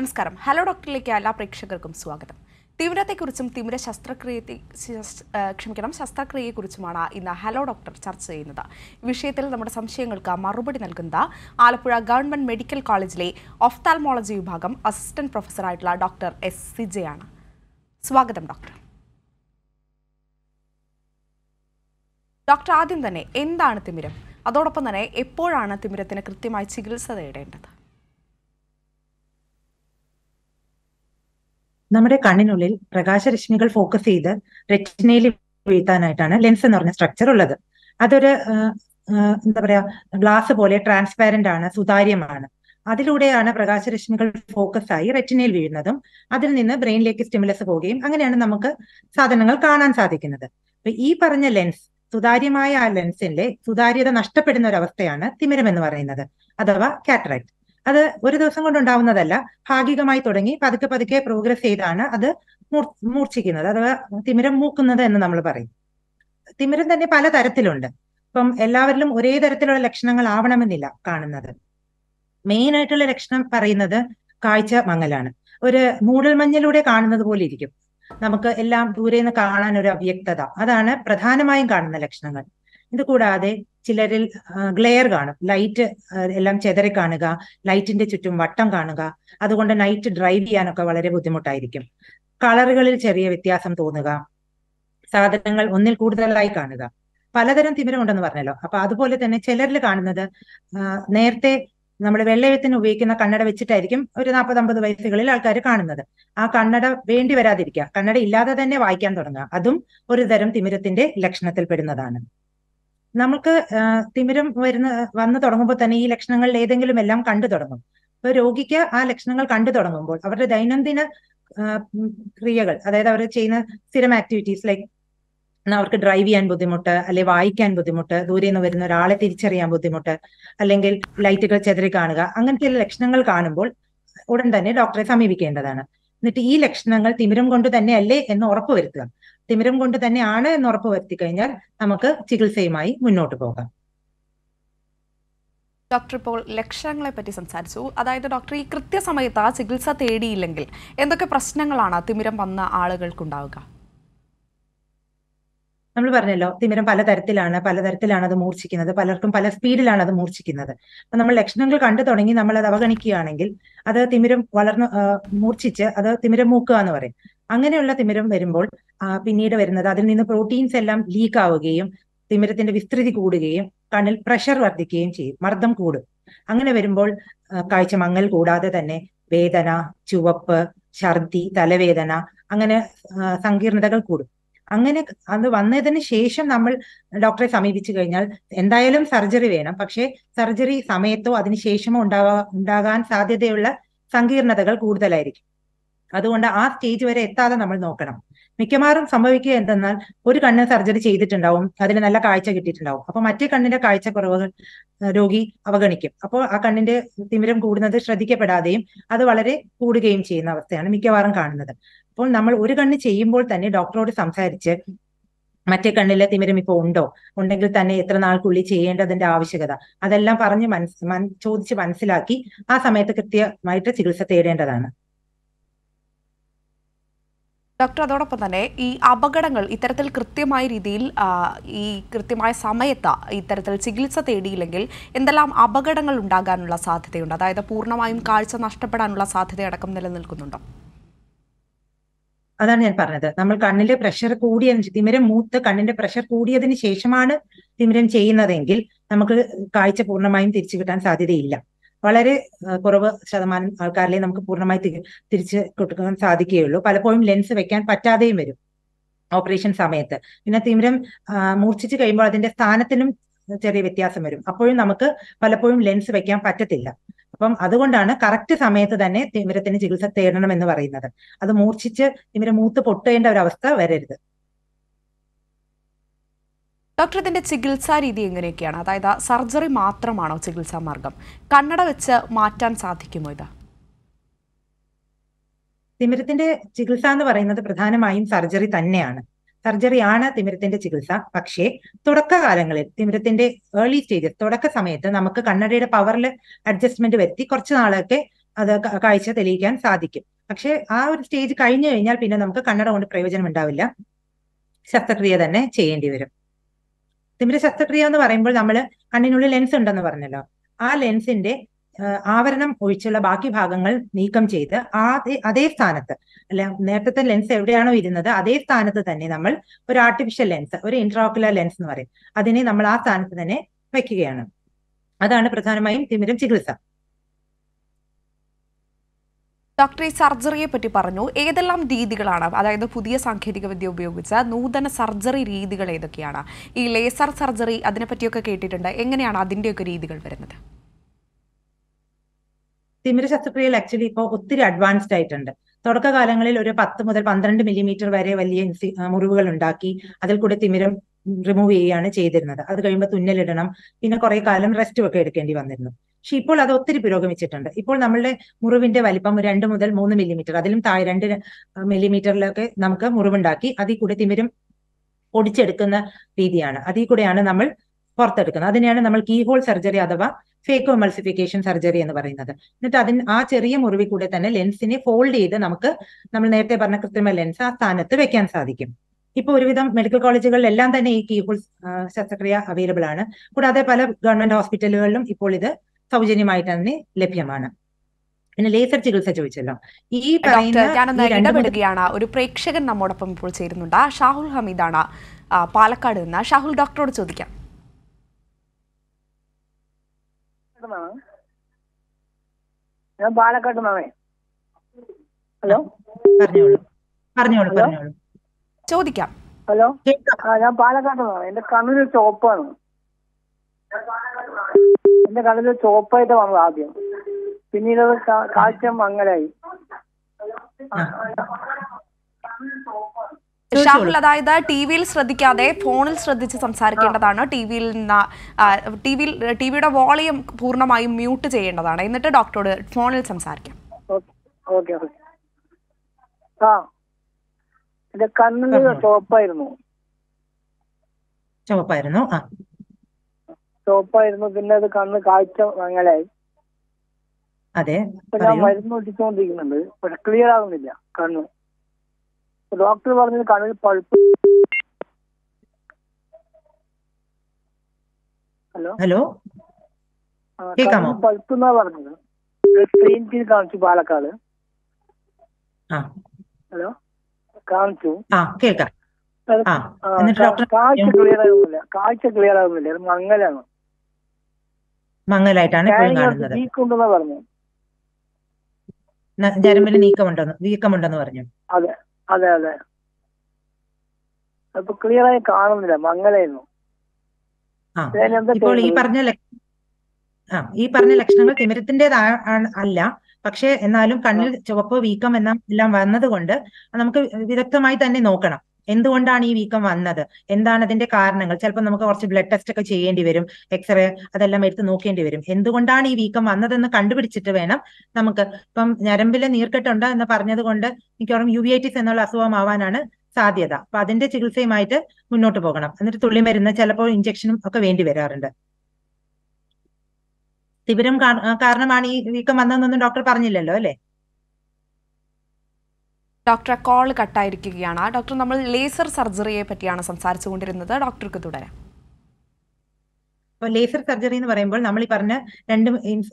നമസ്കാരം ഹലോ ഡോക്ടറിലേക്ക് എല്ലാ പ്രേക്ഷകർക്കും സ്വാഗതം തിമിരത്തെക്കുറിച്ചും തിമിര ശസ്ത്രക്രിയത്തെ ക്ഷമിക്കണം ശസ്ത്രക്രിയയെക്കുറിച്ചുമാണ് ഇന്ന് ഹലോ ഡോക്ടർ ചർച്ച ചെയ്യുന്നത് വിഷയത്തിൽ നമ്മുടെ സംശയങ്ങൾക്ക് മറുപടി നൽകുന്ന ആലപ്പുഴ ഗവൺമെൻറ് മെഡിക്കൽ കോളേജിലെ ഒഫ്താൽമോളജി വിഭാഗം അസിസ്റ്റന്റ് പ്രൊഫസറായിട്ടുള്ള ഡോക്ടർ എസ് സിജയാണ് സ്വാഗതം ഡോക്ടർ ഡോക്ടർ ആദ്യം തന്നെ എന്താണ് തിമിരം അതോടൊപ്പം തന്നെ എപ്പോഴാണ് തിമിരത്തിന് കൃത്യമായി ചികിത്സ തേടേണ്ടത് നമ്മുടെ കണ്ണിനുള്ളിൽ പ്രകാശരശ്മികൾ ഫോക്കസ് ചെയ്ത് റെറ്റിനയിൽ വീഴ്ത്താനായിട്ടാണ് ലെൻസ് എന്ന് പറഞ്ഞ സ്ട്രക്ചർ ഉള്ളത് അതൊരു എന്താ പറയാ ഗ്ലാസ് പോലെ ട്രാൻസ്പാരന്റ് ആണ് സുതാര്യമാണ് അതിലൂടെയാണ് പ്രകാശരശ്മികൾ ഫോക്കസ് ആയി റെറ്റിനയിൽ വീഴുന്നതും അതിൽ നിന്ന് ബ്രെയിനിലേക്ക് സ്റ്റിമുലസ് പോവുകയും അങ്ങനെയാണ് നമുക്ക് സാധനങ്ങൾ കാണാൻ സാധിക്കുന്നത് അപ്പൊ ഈ പറഞ്ഞ ലെൻസ് സുതാര്യമായ ആ ലെൻസിന്റെ സുതാര്യത നഷ്ടപ്പെടുന്ന ഒരു അവസ്ഥയാണ് തിമിരം എന്ന് പറയുന്നത് അഥവാ കാറ്ററാക്ട് അത് ഒരു ദിവസം കൊണ്ടുണ്ടാവുന്നതല്ല ഭാഗികമായി തുടങ്ങി പതുക്കെ പതുക്കെ പ്രോഗ്രസ് ചെയ്താണ് അത് മൂർച്ഛിക്കുന്നത് അഥവാ തിമിരം മൂക്കുന്നത് എന്ന് നമ്മൾ പറയും തിമിരം തന്നെ പല തരത്തിലുണ്ട് ഇപ്പം എല്ലാവരിലും ഒരേ തരത്തിലുള്ള ലക്ഷണങ്ങൾ ആവണമെന്നില്ല കാണുന്നത് മെയിൻ ആയിട്ടുള്ള ലക്ഷണം പറയുന്നത് കാഴ്ച മങ്ങലാണ് ഒരു മൂടൽമഞ്ഞിലൂടെ കാണുന്നത് പോലെ ഇരിക്കും നമുക്ക് എല്ലാം ദൂരെ നിന്ന് കാണാൻ ഒരു അവ്യക്തത അതാണ് പ്രധാനമായും കാണുന്ന ലക്ഷണങ്ങൾ ഇത് കൂടാതെ ചിലരിൽ ഗ്ലെയർ കാണും ലൈറ്റ് എല്ലാം ചെതറി കാണുക ലൈറ്റിന്റെ ചുറ്റും വട്ടം കാണുക അതുകൊണ്ട് നൈറ്റ് ഡ്രൈവ് ചെയ്യാനൊക്കെ വളരെ ബുദ്ധിമുട്ടായിരിക്കും കളറുകളിൽ ചെറിയ വ്യത്യാസം തോന്നുക സാധനങ്ങൾ ഒന്നിൽ കൂടുതലായി കാണുക പലതരം തിമിരമുണ്ടെന്ന് പറഞ്ഞല്ലോ അപ്പൊ അതുപോലെ തന്നെ ചിലരിൽ കാണുന്നത് നേരത്തെ നമ്മൾ വെള്ളയത്തിന് ഉപയോഗിക്കുന്ന കണ്ണട വെച്ചിട്ടായിരിക്കും ഒരു നാൽപ്പത് അമ്പത് വയസ്സുകളിൽ ആൾക്കാർ കാണുന്നത് ആ കണ്ണട വേണ്ടി വരാതിരിക്കുക കണ്ണട ഇല്ലാതെ തന്നെ വായിക്കാൻ തുടങ്ങുക അതും ഒരു തരം തിമിരത്തിന്റെ ലക്ഷണത്തിൽപ്പെടുന്നതാണ് നമുക്ക് തിമിരം വരുന്ന വന്നു തുടങ്ങുമ്പോൾ തന്നെ ഈ ലക്ഷണങ്ങളിൽ ഏതെങ്കിലും എല്ലാം കണ്ടു തുടങ്ങും അപ്പൊ രോഗിക്ക് ആ ലക്ഷണങ്ങൾ കണ്ടു തുടങ്ങുമ്പോൾ അവരുടെ ദൈനംദിന ക്രിയകൾ അതായത് അവർ ചെയ്യുന്ന സ്ഥിരം ആക്ടിവിറ്റീസ് ലൈക്ക് അവർക്ക് ഡ്രൈവ് ചെയ്യാൻ ബുദ്ധിമുട്ട് അല്ലെങ്കിൽ വായിക്കാൻ ബുദ്ധിമുട്ട് ദൂരെ നിന്ന് വരുന്ന ഒരാളെ തിരിച്ചറിയാൻ ബുദ്ധിമുട്ട് അല്ലെങ്കിൽ ലൈറ്റുകൾ ചെതറി കാണുക അങ്ങനത്തെ ലക്ഷണങ്ങൾ കാണുമ്പോൾ ഉടൻ തന്നെ ഡോക്ടറെ സമീപിക്കേണ്ടതാണ് എന്നിട്ട് ഈ ലക്ഷണങ്ങൾ തിമിരം കൊണ്ട് അല്ലേ എന്ന് ഉറപ്പുവരുത്തുക തിമിരം കൊണ്ട് തന്നെയാണ് എന്ന് ഉറപ്പ് വരുത്തി കഴിഞ്ഞാൽ നമുക്ക് ചികിത്സയുമായി മുന്നോട്ട് പോകാം ഡോക്ടർ ഇപ്പോൾ ലക്ഷണങ്ങളെ പറ്റി സംസാരിച്ചു അതായത് ഡോക്ടർ ഈ കൃത്യസമയത്ത് ആ ചികിത്സ തേടിയില്ലെങ്കിൽ എന്തൊക്കെ പ്രശ്നങ്ങളാണ് തിമിരം വന്ന ആളുകൾക്കുണ്ടാവുക നമ്മൾ പറഞ്ഞല്ലോ തിമിരം പലതരത്തിലാണ് പലതരത്തിലാണ് അത് മൂർച്ഛിക്കുന്നത് പലർക്കും പല സ്പീഡിലാണ് അത് മൂർച്ഛിക്കുന്നത് അപ്പൊ നമ്മൾ ലക്ഷണങ്ങൾ കണ്ടു തുടങ്ങി നമ്മൾ അത് അവഗണിക്കുകയാണെങ്കിൽ അത് തിമിരം വളർന്ന് മൂർച്ഛിച്ച് അത് തിമിരം മൂക്കുക എന്ന് പറയും അങ്ങനെയുള്ള തിമിരം വരുമ്പോൾ പിന്നീട് വരുന്നത് അതിൽ നിന്ന് പ്രോട്ടീൻസ് എല്ലാം ലീക്ക് ആവുകയും തിമിരത്തിന്റെ വിസ്തൃതി കൂടുകയും കണ്ണിൽ പ്രഷർ വർദ്ധിക്കുകയും ചെയ്യും മർദ്ദം കൂടും അങ്ങനെ വരുമ്പോൾ കാഴ്ച മങ്ങൽ കൂടാതെ തന്നെ വേദന ചുവപ്പ് ഛർദി തലവേദന അങ്ങനെ സങ്കീർണതകൾ കൂടും അങ്ങനെ അത് വന്നതിന് ശേഷം നമ്മൾ ഡോക്ടറെ സമീപിച്ചു കഴിഞ്ഞാൽ എന്തായാലും സർജറി വേണം പക്ഷേ സർജറി സമയത്തോ അതിന് ശേഷമോ ഉണ്ടാവാ ഉണ്ടാകാൻ സാധ്യതയുള്ള സങ്കീർണതകൾ കൂടുതലായിരിക്കും അതുകൊണ്ട് ആ സ്റ്റേജ് വരെ എത്താതെ നമ്മൾ നോക്കണം മിക്കവാറും സംഭവിക്കുക എന്തെന്നാൽ ഒരു കണ്ണ് സർജറി ചെയ്തിട്ടുണ്ടാവും അതിന് നല്ല കാഴ്ച കിട്ടിയിട്ടുണ്ടാവും അപ്പൊ മറ്റേ കണ്ണിന്റെ കാഴ്ച കുറവുകൾ രോഗി അവഗണിക്കും അപ്പോൾ ആ കണ്ണിന്റെ തിമിരം കൂടുന്നത് ശ്രദ്ധിക്കപ്പെടാതെയും അത് വളരെ കൂടുകയും ചെയ്യുന്ന അവസ്ഥയാണ് മിക്കവാറും കാണുന്നത് അപ്പോൾ നമ്മൾ ഒരു കണ്ണ് ചെയ്യുമ്പോൾ തന്നെ ഡോക്ടറോട് സംസാരിച്ച് മറ്റേ കണ്ണിലെ തിമിരം ഇപ്പോൾ ഉണ്ടോ ഉണ്ടെങ്കിൽ തന്നെ എത്ര നാൾക്കുള്ളിൽ ചെയ്യേണ്ടതിന്റെ ആവശ്യകത അതെല്ലാം പറഞ്ഞ് മനസ് ചോദിച്ച് മനസ്സിലാക്കി ആ സമയത്ത് കൃത്യമായിട്ട് ചികിത്സ തേടേണ്ടതാണ് ഡോക്ടർ അതോടൊപ്പം തന്നെ ഈ അപകടങ്ങൾ ഇത്തരത്തിൽ കൃത്യമായ രീതിയിൽ ഈ കൃത്യമായ സമയത്ത് ഇത്തരത്തിൽ ചികിത്സ തേടിയില്ലെങ്കിൽ എന്തെല്ലാം അപകടങ്ങൾ ഉണ്ടാകാനുള്ള സാധ്യതയുണ്ട് അതായത് പൂർണ്ണമായും കാഴ്ച നഷ്ടപ്പെടാനുള്ള സാധ്യതയടക്കം നിലനിൽക്കുന്നുണ്ടോ അതാണ് ഞാൻ പറഞ്ഞത് നമ്മൾ കണ്ണിന്റെ പ്രഷർ കൂടിയ തിമിരം മൂത്ത് കണ്ണിന്റെ പ്രഷർ കൂടിയതിന് ശേഷമാണ് തിമിരം ചെയ്യുന്നതെങ്കിൽ നമുക്ക് കാഴ്ച പൂർണ്ണമായും തിരിച്ചു കിട്ടാൻ സാധ്യതയില്ല വളരെ കുറവ് ശതമാനം ആൾക്കാരിലെ നമുക്ക് പൂർണ്ണമായി തിരിച്ച് കൊടുക്കാൻ സാധിക്കുകയുള്ളൂ പലപ്പോഴും ലെൻസ് വെക്കാൻ പറ്റാതെയും വരും ഓപ്പറേഷൻ സമയത്ത് പിന്നെ തിമിരം മൂർച്ഛിച്ച് കഴിയുമ്പോൾ അതിന്റെ സ്ഥാനത്തിനും ചെറിയ വ്യത്യാസം വരും അപ്പോഴും നമുക്ക് പലപ്പോഴും ലെൻസ് വെക്കാൻ പറ്റത്തില്ല അപ്പം അതുകൊണ്ടാണ് കറക്റ്റ് സമയത്ത് തന്നെ തിമിരത്തിന് ചികിത്സ തേടണം എന്ന് പറയുന്നത് അത് മൂർച്ഛിച്ച് തിമിരം മൂത്ത് പൊട്ടേണ്ട ഒരു അവസ്ഥ വരരുത് ഡോക്ടർ ഇതിന്റെ ചികിത്സാ രീതി എങ്ങനെയൊക്കെയാണ് അതായത് സർജറി മാത്രമാണോ ചികിത്സാ മാർഗം കണ്ണട വെച്ച് മാറ്റാൻ സാധിക്കുമോ ഇത് തിമിരത്തിന്റെ ചികിത്സ എന്ന് പറയുന്നത് പ്രധാനമായും സർജറി തന്നെയാണ് സർജറിയാണ് തിമിരത്തിന്റെ ചികിത്സ പക്ഷേ തുടക്കകാലങ്ങളിൽ തിമിരത്തിന്റെ ഏർലി സ്റ്റേജസ് തുടക്ക സമയത്ത് നമുക്ക് കണ്ണടയുടെ പവറിൽ അഡ്ജസ്റ്റ്മെന്റ് വരുത്തി കുറച്ച് നാളൊക്കെ അത് കാഴ്ച തെളിയിക്കാൻ സാധിക്കും പക്ഷേ ആ ഒരു സ്റ്റേജ് കഴിഞ്ഞു കഴിഞ്ഞാൽ പിന്നെ നമുക്ക് കണ്ണട കൊണ്ട് പ്രയോജനം ഉണ്ടാവില്ല ശസ്ത്രക്രിയ തന്നെ ചെയ്യേണ്ടി വരും തിമിര ശസ്ത്രക്രിയ എന്ന് പറയുമ്പോൾ നമ്മൾ കണ്ണിനുള്ളിൽ ലെൻസ് ഉണ്ടെന്ന് പറഞ്ഞല്ലോ ആ ലെൻസിന്റെ ആവരണം ഒഴിച്ചുള്ള ബാക്കി ഭാഗങ്ങൾ നീക്കം ചെയ്ത് ആ അതേ സ്ഥാനത്ത് അല്ല നേരത്തെ ലെൻസ് എവിടെയാണോ ഇരുന്നത് അതേ സ്ഥാനത്ത് തന്നെ നമ്മൾ ഒരു ആർട്ടിഫിഷ്യൽ ലെൻസ് ഒരു ഇൻട്രോക്കുലർ ലെൻസ് എന്ന് പറയും അതിനെ നമ്മൾ ആ സ്ഥാനത്ത് തന്നെ വെക്കുകയാണ് അതാണ് പ്രധാനമായും തിമിരം ചികിത്സ ഡോക്ടർ ഈ സർജറിയെ പറ്റി പറഞ്ഞു ഏതെല്ലാം രീതികളാണ് അതായത് പുതിയ സാങ്കേതിക വിദ്യ ഉപയോഗിച്ച നൂതന സർജറി രീതികൾ ഏതൊക്കെയാണ് ഈ ലേസർ സർജറി അതിനെ പറ്റിയൊക്കെ കേട്ടിട്ടുണ്ട് എങ്ങനെയാണ് അതിന്റെയൊക്കെ രീതികൾ വരുന്നത് തിമിര ശസ്ത്രക്രിയയിൽ ആക്ച്വലി ഇപ്പോൾ ഒത്തിരി അഡ്വാൻസ്ഡ് ആയിട്ടുണ്ട് തുടക്കകാലങ്ങളിൽ ഒരു പത്ത് മുതൽ പന്ത്രണ്ട് മില്ലിമീറ്റർ വരെ വലിയ മുറിവുകൾ ഉണ്ടാക്കി അതിൽ കൂടെ തിമിരം റിമൂവ് ചെയ്യുകയാണ് ചെയ്തിരുന്നത് അത് കഴിയുമ്പോൾ തുന്നലിടണം പിന്നെ കുറെ കാലം റെസ്റ്റ് ഒക്കെ എടുക്കേണ്ടി വന്നിരുന്നു പക്ഷെ ഇപ്പോൾ അത് ഒത്തിരി പുരോഗമിച്ചിട്ടുണ്ട് ഇപ്പോൾ നമ്മളുടെ മുറിവിന്റെ വലിപ്പം രണ്ട് മുതൽ മൂന്ന് മില്ലിമീറ്റർ അതിലും താഴെ രണ്ട് മില്ലിമീറ്ററിലൊക്കെ നമുക്ക് മുറിവുണ്ടാക്കി അതിൽ കൂടെ തിമിരും പൊടിച്ചെടുക്കുന്ന രീതിയാണ് അതിൽ കൂടെയാണ് നമ്മൾ പുറത്തെടുക്കുന്നത് അതിനെയാണ് നമ്മൾ കീ ഹോൾ സർജറി അഥവാ ഫേക്കോ മൾസിഫിക്കേഷൻ സർജറി എന്ന് പറയുന്നത് എന്നിട്ട് അതിന് ആ ചെറിയ മുറിവിൽ കൂടെ തന്നെ ലെൻസിനെ ഫോൾഡ് ചെയ്ത് നമുക്ക് നമ്മൾ നേരത്തെ പറഞ്ഞ കൃത്രിമ ലെൻസ് ആ സ്ഥാനത്ത് വെക്കാൻ സാധിക്കും ഇപ്പൊ ഒരുവിധം മെഡിക്കൽ കോളേജുകളിലെല്ലാം തന്നെ ഈ കീ ഹോൾ ശസ്ത്രക്രിയ അവൈലബിൾ ആണ് കൂടാതെ പല ഗവൺമെന്റ് ഹോസ്പിറ്റലുകളിലും ഇപ്പോൾ ഇത് സൗജന്യമായിട്ട് തന്നെ ലഭ്യമാണ് പിന്നെ ലേസർ ചികിത്സ ചോദിച്ചല്ലോ ഈ പറയുന്ന ഒരു പ്രേക്ഷകൻ നമ്മോടൊപ്പം ഇപ്പോൾ ചേരുന്നുണ്ട് ഷാഹുൽ ഹമീദാണ് പാലക്കാട് നിന്ന് ഷാഹുൽ ഡോക്ടറോട് ചോദിക്കാം ഞാൻ പാലക്കാട് ഹലോ ചോദിക്കാം ഹലോ ഞാൻ പാലക്കാട് എന്റെ കണ്ണൂര് ചോപ്പാണ് എന്റെ കണ്ണിൽ ചുവപ്പായിട്ട് വന്നു ആദ്യം പിന്നീട് അത് കാഴ്ച മങ്ങലായി ഷാഹുൽ അതായത് ടി വിയിൽ ശ്രദ്ധിക്കാതെ ഫോണിൽ ശ്രദ്ധിച്ച് സംസാരിക്കേണ്ടതാണ് ടി വിയിൽ ടി വിയിൽ ടി വിയുടെ വോളിയം പൂർണ്ണമായും മ്യൂട്ട് ചെയ്യേണ്ടതാണ് എന്നിട്ട് ഡോക്ടറോട് ഫോണിൽ സംസാരിക്കാം ഓക്കെ ആ ചുവപ്പായിരുന്നു ചുവപ്പായിരുന്നു ആ സ്റ്റോപ്പായിരുന്നു പിന്നെ അത് കണ്ണ് കാഴ്ച മങ്ങലായി അതെ ഞാൻ മരുന്ന് ഒട്ടിച്ചോണ്ടിരിക്കുന്നുണ്ട് പക്ഷെ ക്ലിയർ ആകുന്നില്ല കണ്ണ് ഡോക്ടർ പറഞ്ഞത് കണ്ണിൽ പഴുപ്പ് ഹലോ ഹലോ പഴുപ്പ് എന്നാ പറഞ്ഞത് ക്ലിനിക്കിൽ കാണിച്ചു പാലക്കാട് ഹലോ കാണിച്ചു കേൾക്കാം കാഴ്ച ക്ലിയർ ആകുന്നില്ല കാഴ്ച ക്ലിയർ ആകുന്നില്ല മങ്ങലാണ് മങ്ങലായിട്ടാണ് ഇപ്പോൾ കാണുന്നത് ഞരമ്പിന് നീക്കമുണ്ടെന്ന് വീക്കമുണ്ടെന്ന് പറഞ്ഞു അതെ അതെ അതെ ക്ലിയർ ആയി കാണുന്നില്ല മങ്ങലായിരുന്നു ഇപ്പോൾ ഈ പറഞ്ഞ ആ ഈ പറഞ്ഞ ലക്ഷണങ്ങൾ തിമിരത്തിൻ്റെതാ അല്ല പക്ഷെ എന്നാലും കണ്ണിൽ ചുവപ്പ് വീക്കം എന്ന എല്ലാം വന്നത് കൊണ്ട് നമുക്ക് വിദഗ്ധമായി തന്നെ നോക്കണം എന്തുകൊണ്ടാണ് ഈ വീക്കം വന്നത് എന്താണ് അതിന്റെ കാരണങ്ങൾ ചിലപ്പോൾ നമുക്ക് കുറച്ച് ബ്ലഡ് ടെസ്റ്റ് ഒക്കെ ചെയ്യേണ്ടി വരും എക്സ്റേ അതെല്ലാം എടുത്ത് നോക്കേണ്ടി വരും എന്തുകൊണ്ടാണ് ഈ വീക്കം വന്നതെന്ന് കണ്ടുപിടിച്ചിട്ട് വേണം നമുക്ക് ഇപ്പം ഞരമ്പിലെ നീർക്കെട്ടുണ്ട് എന്ന് പറഞ്ഞതുകൊണ്ട് മിക്കവാറും യുവിയൈറ്റിസ് എന്നുള്ള അസുഖമാവാനാണ് സാധ്യത അപ്പൊ അതിന്റെ ചികിത്സയുമായിട്ട് മുന്നോട്ട് പോകണം എന്നിട്ട് തുള്ളി മരുന്ന് ചിലപ്പോൾ ഇഞ്ചെക്ഷനും ഒക്കെ വേണ്ടി വരാറുണ്ട് തിബിരം കാരണമാണ് ഈ വീക്കം വന്നതെന്നൊന്നും ഡോക്ടർ പറഞ്ഞില്ലല്ലോ അല്ലേ ഡോക്ടറെ കോൾ കട്ടായിരിക്കുകയാണ് ഡോക്ടർ നമ്മൾ ലേസർ സർജറിയെ പറ്റിയാണ് സംസാരിച്ചുകൊണ്ടിരുന്നത് ഡോക്ടർക്ക് തുടരാം ലേസർ സർജറി എന്ന് പറയുമ്പോൾ നമ്മൾ ഈ പറഞ്ഞ രണ്ട്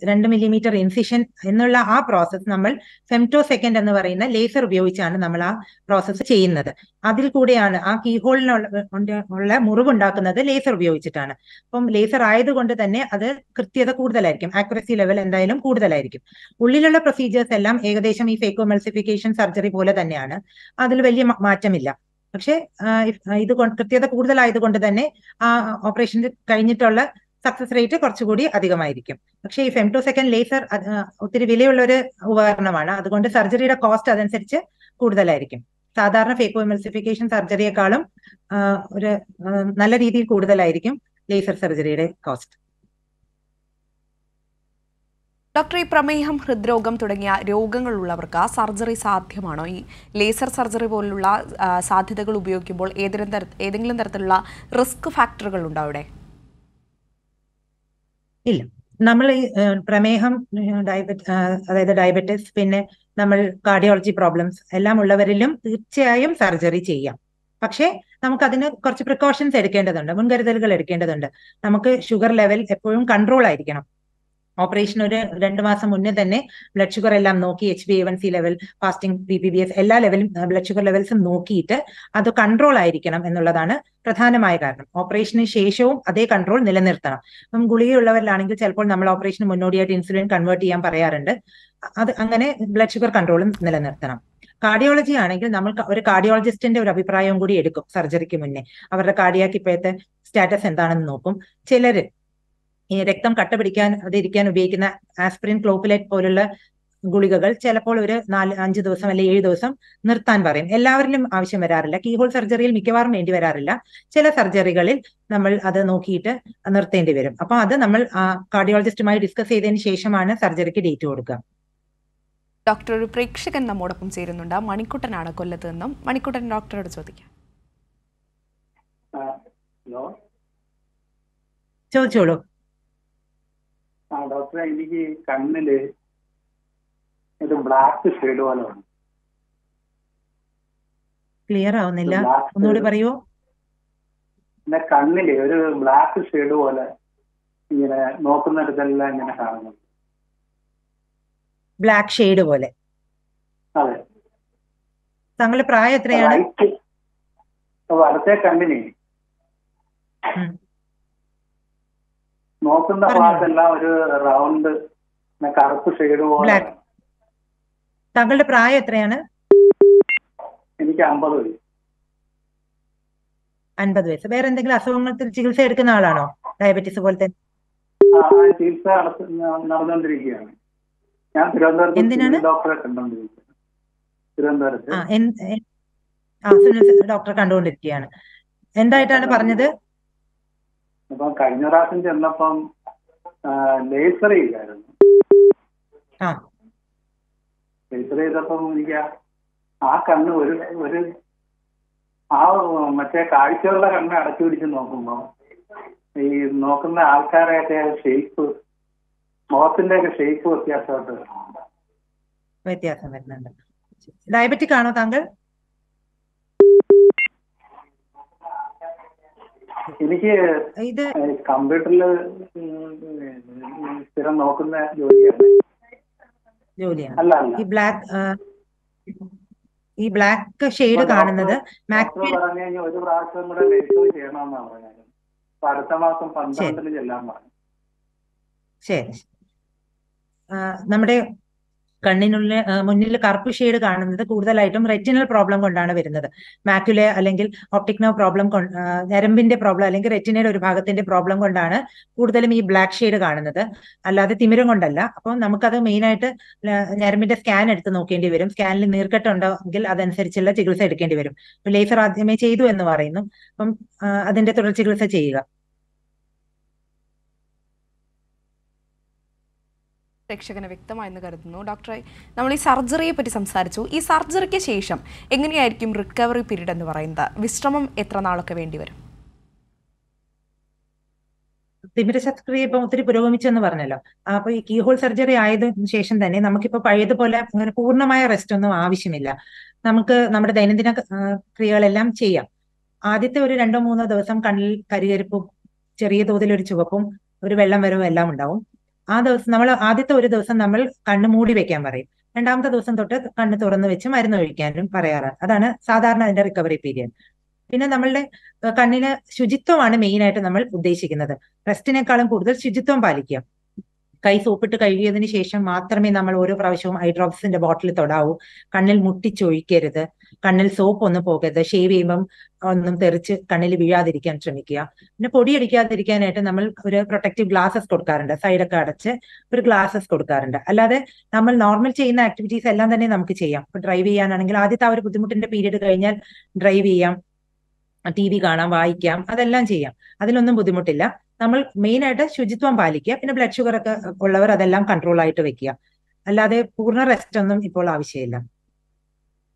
രണ്ട് മില്ലിമീറ്റർ ഇൻസിഷൻ എന്നുള്ള ആ പ്രോസസ്സ് നമ്മൾ ഫെംറ്റോ സെക്കൻഡ് എന്ന് പറയുന്ന ലേസർ ഉപയോഗിച്ചാണ് നമ്മൾ ആ പ്രോസസ്സ് ചെയ്യുന്നത് അതിൽ കൂടെയാണ് ആ കീഹോളിനുള്ള ഉള്ള മുറിവുണ്ടാക്കുന്നത് ലേസർ ഉപയോഗിച്ചിട്ടാണ് അപ്പം ലേസർ ആയതുകൊണ്ട് തന്നെ അത് കൃത്യത കൂടുതലായിരിക്കും ആക്യുറസി ലെവൽ എന്തായാലും കൂടുതലായിരിക്കും ഉള്ളിലുള്ള പ്രൊസീജിയേഴ്സ് എല്ലാം ഏകദേശം ഈ ഫേക്കോ മെൽസിഫിക്കേഷൻ സർജറി പോലെ തന്നെയാണ് അതിൽ വലിയ മാറ്റമില്ല പക്ഷെ ഇത് കൃത്യത കൂടുതലായതുകൊണ്ട് തന്നെ ആ ഓപ്പറേഷൻ കഴിഞ്ഞിട്ടുള്ള സക്സസ് റേറ്റ് കുറച്ചുകൂടി അധികമായിരിക്കും പക്ഷേ ഈ ഫെംടോ സെക്കൻഡ് ലേസർ ഒത്തിരി വിലയുള്ള ഒരു ഉപകരണമാണ് അതുകൊണ്ട് സർജറിയുടെ കോസ്റ്റ് അതനുസരിച്ച് കൂടുതലായിരിക്കും സാധാരണ ഫേക്കോ എമൽസിഫിക്കേഷൻ സർജറിയെക്കാളും ഒരു നല്ല രീതിയിൽ കൂടുതലായിരിക്കും ലേസർ സർജറിയുടെ കോസ്റ്റ് ഡോക്ടർ ഈ പ്രമേഹം ഹൃദ്രോഗം തുടങ്ങിയ രോഗങ്ങളുള്ളവർക്ക് സർജറി സാധ്യമാണോ ഈ ലേസർ സർജറി പോലുള്ള സാധ്യതകൾ ഉപയോഗിക്കുമ്പോൾ ഏതെങ്കിലും തര ഏതെങ്കിലും തരത്തിലുള്ള റിസ്ക് ഫാക്ടറുകൾ ഉണ്ടോ അവിടെ ഇല്ല നമ്മൾ ഈ പ്രമേഹം ഡയബറ്റ് അതായത് ഡയബറ്റിസ് പിന്നെ നമ്മൾ കാർഡിയോളജി പ്രോബ്ലംസ് എല്ലാം ഉള്ളവരിലും തീർച്ചയായും സർജറി ചെയ്യാം പക്ഷേ നമുക്ക് അതിന് കുറച്ച് പ്രിക്കോഷൻസ് എടുക്കേണ്ടതുണ്ട് മുൻകരുതലുകൾ എടുക്കേണ്ടതുണ്ട് നമുക്ക് ഷുഗർ ലെവൽ എപ്പോഴും കൺട്രോൾ ആയിരിക്കണം ഓപ്പറേഷൻ ഒരു രണ്ട് മാസം മുന്നേ തന്നെ ബ്ലഡ് ഷുഗർ എല്ലാം നോക്കി H B A one C level fasting P P B S എല്ലാ ലെവലും ബ്ലഡ് ഷുഗർ ലെവൽസും നോക്കിയിട്ട് അത് കൺട്രോൾ ആയിരിക്കണം എന്നുള്ളതാണ് പ്രധാനമായ കാരണം ഓപ്പറേഷന് ശേഷവും അതേ കൺട്രോൾ നിലനിർത്തണം അപ്പം ഗുളികയുള്ളവരിലാണെങ്കിൽ ചിലപ്പോൾ നമ്മൾ ഓപ്പറേഷന് മുന്നോടിയായിട്ട് ഇൻസുലിൻ കൺവേർട്ട് ചെയ്യാൻ പറയാറുണ്ട് അത് അങ്ങനെ ബ്ലഡ് ഷുഗർ കൺട്രോളും നിലനിർത്തണം കാർഡിയോളജി ആണെങ്കിൽ നമ്മൾ ഒരു കാർഡിയോളജിസ്റ്റിന്റെ ഒരു അഭിപ്രായവും കൂടി എടുക്കും സർജറിക്ക് മുന്നേ അവരുടെ കാർഡിയാക്ക് ഇപ്പോഴത്തെ സ്റ്റാറ്റസ് എന്താണെന്ന് നോക്കും ചിലര് രക്തം കട്ട പിടിക്കാൻ അതിരിക്കാൻ ഉപയോഗിക്കുന്ന ആസ്പിരിൻ ക്ലോപ്പിലേറ്റ് പോലുള്ള ഗുളികകൾ ചിലപ്പോൾ ഒരു നാല് അഞ്ച് ദിവസം അല്ലെങ്കിൽ ഏഴ് ദിവസം നിർത്താൻ പറയും എല്ലാവരിലും ആവശ്യം വരാറില്ല കീഹോൾ സർജറിയിൽ മിക്കവാറും വേണ്ടി വരാറില്ല ചില സർജറികളിൽ നമ്മൾ അത് നോക്കിയിട്ട് നിർത്തേണ്ടി വരും അപ്പൊ അത് നമ്മൾ കാർഡിയോളജിസ്റ്റുമായി ഡിസ്കസ് ചെയ്തതിന് ശേഷമാണ് സർജറിക്ക് ഡേറ്റ് കൊടുക്കുക ഡോക്ടർ ഒരു പ്രേക്ഷകൻ നമ്മോടൊപ്പം ചേരുന്നുണ്ട് മണിക്കുട്ടനാണ് കൊല്ലത്ത് നിന്നും മണിക്കുട്ടൻ ഡോക്ടറോട് ചോദിക്കാം ചോദിച്ചോളൂ ഡോക്ടറെ എനിക്ക് കണ്ണില് ഒരു ബ്ലാക്ക് ഷെയ്ഡ് പോലെ വന്നു ക്ലിയർ ആവുന്നില്ല ഒന്നുകൂടി പറയൂ എന്റെ കണ്ണില് ഒരു ബ്ലാക്ക് ഷെയ്ഡ് പോലെ ഇങ്ങനെ നോക്കുന്നിടത്തെല്ലാം ഇങ്ങനെ കാണുന്നു ബ്ലാക്ക് ഷെയ്ഡ് പോലെ അതെ താങ്കളുടെ പ്രായം എത്രയാണ് വലത്തെ കണ്ണിന് നോക്കുന്ന ഭാഗത്തെല്ലാം ഒരു റൗണ്ട് കറുപ്പ് ഷെയ്ഡ് പോലെ താങ്കളുടെ പ്രായം എത്രയാണ് എനിക്ക് അമ്പത് വയസ്സ് അൻപത് വയസ്സ് വേറെ എന്തെങ്കിലും അസുഖങ്ങൾക്ക് ചികിത്സ എടുക്കുന്ന ആളാണോ ഡയബറ്റീസ് പോലത്തെ ചികിത്സ നടന്നുകൊണ്ടിരിക്കുകയാണ് ഞാൻ ഡോക്ടറെ ഡോക്ടറെ കണ്ടുകൊണ്ടിരിക്കുകയാണ് എന്തായിട്ടാണ് പറഞ്ഞത് അപ്പം കഴിഞ്ഞ പ്രാവശ്യം ചെന്നപ്പം ലേസർ ചെയ്തായിരുന്നു ലേസർ ചെയ്തപ്പം എനിക്ക് ആ കണ്ണ് ഒരു ഒരു ആ മറ്റേ കാഴ്ചകളുടെ കണ്ണ് അടച്ചു പിടിച്ച് നോക്കുമ്പോ ഈ നോക്കുന്ന ആൾക്കാരെയൊക്കെ ഷേപ്പ് മുഖത്തിന്റെ ഒക്കെ ഷേപ്പ് വ്യത്യാസമായിട്ട് വ്യത്യാസം വരുന്നുണ്ട് ഡയബറ്റിക് ആണോ താങ്കൾ എനിക്ക് ഇത് കമ്പ്യൂട്ടറിൽ സ്ഥിരം നോക്കുന്ന ജോലിയാണ് ജോലിയാണ് ഈ ബ്ലാക്ക് ഈ ബ്ലാക്ക് ഷെയ്ഡ് കാണുന്നത് ഒരു പ്രാവശ്യം കൂടെ രജിസ്റ്റർ ചെയ്യണമെന്നാണ് പറഞ്ഞത് അടുത്ത മാസം പന്ത്രണ്ടിന് ചെല്ലാൻ പറഞ്ഞു ശരി നമ്മുടെ കണ്ണിനുള്ളിൽ മുന്നിൽ കറുപ്പ് ഷെയ്ഡ് കാണുന്നത് കൂടുതലായിട്ടും റെറ്റിനൽ പ്രോബ്ലം കൊണ്ടാണ് വരുന്നത് മാക്യുല അല്ലെങ്കിൽ ഒപ്റ്റിക്നോ പ്രോബ്ലം ഞരമ്പിന്റെ പ്രോബ്ലം അല്ലെങ്കിൽ റെറ്റിനയുടെ ഒരു ഭാഗത്തിന്റെ പ്രോബ്ലം കൊണ്ടാണ് കൂടുതലും ഈ ബ്ലാക്ക് ഷെയ്ഡ് കാണുന്നത് അല്ലാതെ തിമിരം കൊണ്ടല്ല അപ്പോൾ നമുക്കത് മെയിനായിട്ട് ഞരമ്പിന്റെ സ്കാൻ എടുത്ത് നോക്കേണ്ടി വരും സ്കാനിൽ നീർക്കെട്ടുണ്ടെങ്കിൽ അതനുസരിച്ചുള്ള ചികിത്സ എടുക്കേണ്ടി വരും ലേസർ ആദ്യമേ ചെയ്തു എന്ന് പറയുന്നു അപ്പം അതിന്റെ തുടർ ചികിത്സ ചെയ്യുക പ്രേക്ഷകന് വ്യക്തമായെന്ന് കരുതുന്നു ഡോക്ടറെ നമ്മൾ ഈ സർജറിയെ പറ്റി സംസാരിച്ചു ഈ സർജറിക്ക് ശേഷം എങ്ങനെയായിരിക്കും റിക്കവറി പീരീഡ് എന്ന് പറയുന്നത് വിശ്രമം എത്ര നാളൊക്കെ വേണ്ടി വരും തിമിര ശസ്ത്രക്രിയ ഇപ്പൊ ഒത്തിരി പുരോഗമിച്ചെന്ന് പറഞ്ഞല്ലോ അപ്പൊ ഈ കീഹോൾ സർജറി ആയതിനു ശേഷം തന്നെ നമുക്കിപ്പോ പഴയതുപോലെ അങ്ങനെ പൂർണ്ണമായ റെസ്റ്റ് ഒന്നും ആവശ്യമില്ല നമുക്ക് നമ്മുടെ ദൈനംദിന ക്രിയകളെല്ലാം ചെയ്യാം ആദ്യത്തെ ഒരു രണ്ടോ മൂന്നോ ദിവസം കണ്ണിൽ കരികരിപ്പും ചെറിയ തോതിൽ ഒരു ചുവപ്പും ഒരു വെള്ളം വരവും എല്ലാം ഉണ്ടാവും ആ ദിവസം നമ്മൾ ആദ്യത്തെ ഒരു ദിവസം നമ്മൾ കണ്ണ് മൂടി വെക്കാൻ പറയും രണ്ടാമത്തെ ദിവസം തൊട്ട് കണ്ണ് തുറന്ന് വെച്ച് മരുന്ന് ഒഴിക്കാനും പറയാറാണ് അതാണ് സാധാരണ അതിന്റെ റിക്കവറി പീരിയഡ് പിന്നെ നമ്മളുടെ കണ്ണിന് ശുചിത്വമാണ് മെയിൻ ആയിട്ട് നമ്മൾ ഉദ്ദേശിക്കുന്നത് റെസ്റ്റിനേക്കാളും കൂടുതൽ ശുചിത്വം പാലിക്കുക കൈ സോപ്പിട്ട് കഴുകിയതിന് ശേഷം മാത്രമേ നമ്മൾ ഓരോ പ്രാവശ്യവും ഐ ബോട്ടിൽ തൊടാവൂ കണ്ണിൽ മുട്ടിച്ചൊഴിക്കരുത് കണ്ണിൽ സോപ്പ് ഒന്ന് പോകരുത് ഷേവ് ചെയ്യുമ്പം ഒന്നും തെറിച്ച് കണ്ണിൽ വീഴാതിരിക്കാൻ ശ്രമിക്കുക പിന്നെ പൊടിയടിക്കാതിരിക്കാനായിട്ട് നമ്മൾ ഒരു പ്രൊട്ടക്റ്റീവ് ഗ്ലാസസ് കൊടുക്കാറുണ്ട് സൈഡൊക്കെ അടച്ച് ഒരു ഗ്ലാസസ് കൊടുക്കാറുണ്ട് അല്ലാതെ നമ്മൾ നോർമൽ ചെയ്യുന്ന ആക്ടിവിറ്റീസ് എല്ലാം തന്നെ നമുക്ക് ചെയ്യാം ഇപ്പൊ ഡ്രൈവ് ചെയ്യാനാണെങ്കിൽ ആദ്യത്തെ ആ ഒരു ബുദ്ധിമുട്ടിന്റെ പീരീഡ് കഴിഞ്ഞാൽ ഡ്രൈവ് ചെയ്യാം ടി വി കാണാം വായിക്കാം അതെല്ലാം ചെയ്യാം അതിലൊന്നും ബുദ്ധിമുട്ടില്ല നമ്മൾ മെയിൻ ആയിട്ട് ശുചിത്വം പാലിക്കുക പിന്നെ ബ്ലഡ് ഷുഗർ ഒക്കെ ഉള്ളവർ അതെല്ലാം കൺട്രോൾ ആയിട്ട് വെക്കുക അല്ലാതെ പൂർണ്ണ റെസ്റ്റ് ഒന്നും ഇപ്പോൾ ആവശ്യമില്ല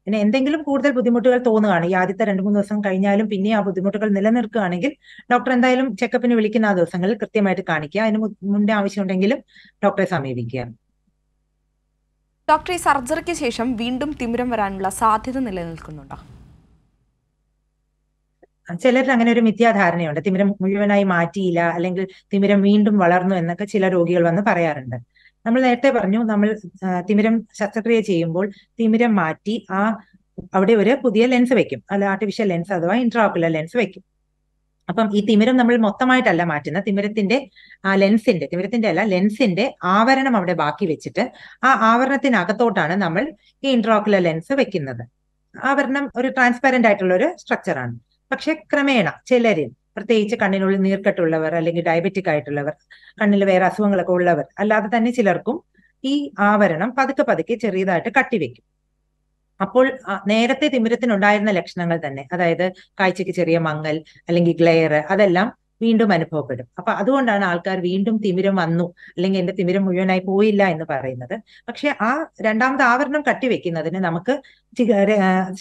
പിന്നെ എന്തെങ്കിലും കൂടുതൽ ബുദ്ധിമുട്ടുകൾ തോന്നുകയാണ് ഈ ആദ്യത്തെ രണ്ട് മൂന്ന് ദിവസം കഴിഞ്ഞാലും പിന്നെ ആ ബുദ്ധിമുട്ടുകൾ നിലനിൽക്കുകയാണെങ്കിൽ ഡോക്ടർ എന്തായാലും ചെക്കപ്പിന് വിളിക്കുന്ന ആ ദിവസങ്ങളിൽ കൃത്യമായിട്ട് കാണിക്കുക അതിന് മുന്നേ ആവശ്യമുണ്ടെങ്കിലും ഡോക്ടറെ സമീപിക്കുക ഡോക്ടറെ സർജറിക്ക് ശേഷം വീണ്ടും തിമിരം വരാനുള്ള സാധ്യത നിലനിൽക്കുന്നുണ്ടോ ചിലരിൽ അങ്ങനെ ഒരു മിഥ്യാധാരണയുണ്ട് തിമിരം മുഴുവനായി മാറ്റിയില്ല അല്ലെങ്കിൽ തിമിരം വീണ്ടും വളർന്നു എന്നൊക്കെ ചില രോഗികൾ വന്ന് പറയാറുണ്ട് നമ്മൾ നേരത്തെ പറഞ്ഞു നമ്മൾ തിമിരം ശസ്ത്രക്രിയ ചെയ്യുമ്പോൾ തിമിരം മാറ്റി ആ അവിടെ ഒരു പുതിയ ലെൻസ് വെക്കും അല്ല ആർട്ടിഫിഷ്യൽ ലെൻസ് അഥവാ ഇൻട്രാക്കുലർ ലെൻസ് വെക്കും അപ്പം ഈ തിമിരം നമ്മൾ മൊത്തമായിട്ടല്ല മാറ്റുന്ന തിമിരത്തിന്റെ ആ ലെൻസിന്റെ തിമിരത്തിന്റെ അല്ല ലെൻസിന്റെ ആവരണം അവിടെ ബാക്കി വെച്ചിട്ട് ആ ആവരണത്തിനകത്തോട്ടാണ് നമ്മൾ ഈ ഇൻട്രാക്കുലർ ലെൻസ് വെക്കുന്നത് ആവരണം ഒരു ട്രാൻസ്പെറന്റ് ആയിട്ടുള്ള ഒരു സ്ട്രക്ചറാണ് പക്ഷെ ക്രമേണ ചിലരിൽ പ്രത്യേകിച്ച് കണ്ണിനുള്ളിൽ നീർക്കെട്ടുള്ളവർ അല്ലെങ്കിൽ ഡയബറ്റിക് ആയിട്ടുള്ളവർ കണ്ണിൽ വേറെ അസുഖങ്ങളൊക്കെ ഉള്ളവർ അല്ലാതെ തന്നെ ചിലർക്കും ഈ ആവരണം പതുക്കെ പതുക്കെ ചെറിയതായിട്ട് കട്ടിവെക്കും അപ്പോൾ നേരത്തെ തിമിരത്തിനുണ്ടായിരുന്ന ലക്ഷണങ്ങൾ തന്നെ അതായത് കാഴ്ചക്ക് ചെറിയ മങ്ങൽ അല്ലെങ്കിൽ ഗ്ലെയർ അതെല്ലാം വീണ്ടും അനുഭവപ്പെടും അപ്പൊ അതുകൊണ്ടാണ് ആൾക്കാർ വീണ്ടും തിമിരം വന്നു അല്ലെങ്കിൽ എന്റെ തിമിരം മുഴുവനായി പോയില്ല എന്ന് പറയുന്നത് പക്ഷെ ആ രണ്ടാമത് ആവരണം കട്ടിവെക്കുന്നതിന് നമുക്ക്